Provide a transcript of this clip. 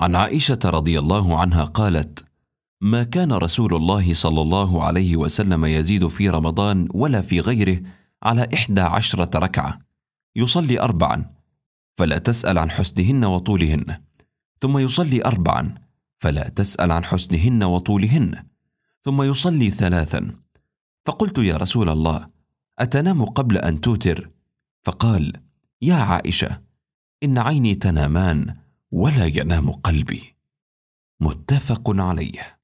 عن عائشه رضي الله عنها قالت ما كان رسول الله صلى الله عليه وسلم يزيد في رمضان ولا في غيره على احدى عشره ركعه يصلي اربعا فلا تسال عن حسنهن وطولهن ثم يصلي اربعا فلا تسال عن حسنهن وطولهن ثم يصلي ثلاثا فقلت يا رسول الله اتنام قبل ان توتر فقال يا عائشه ان عيني تنامان ولا ينام قلبي متفق عليه